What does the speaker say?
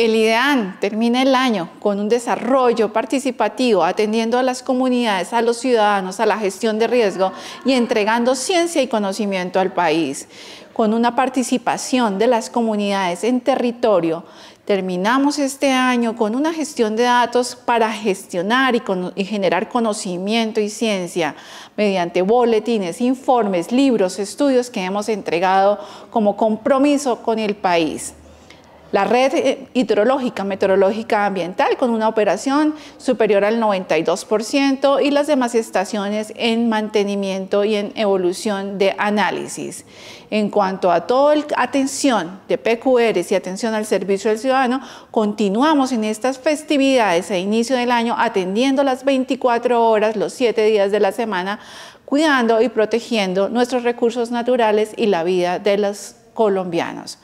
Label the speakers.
Speaker 1: El IDEAN termina el año con un desarrollo participativo, atendiendo a las comunidades, a los ciudadanos, a la gestión de riesgo y entregando ciencia y conocimiento al país. Con una participación de las comunidades en territorio, terminamos este año con una gestión de datos para gestionar y, y generar conocimiento y ciencia mediante boletines, informes, libros, estudios que hemos entregado como compromiso con el país la red eh, hidrológica, meteorológica ambiental con una operación superior al 92% y las demás estaciones en mantenimiento y en evolución de análisis. En cuanto a toda atención de PQRs y atención al servicio del ciudadano, continuamos en estas festividades a inicio del año atendiendo las 24 horas, los 7 días de la semana, cuidando y protegiendo nuestros recursos naturales y la vida de los colombianos.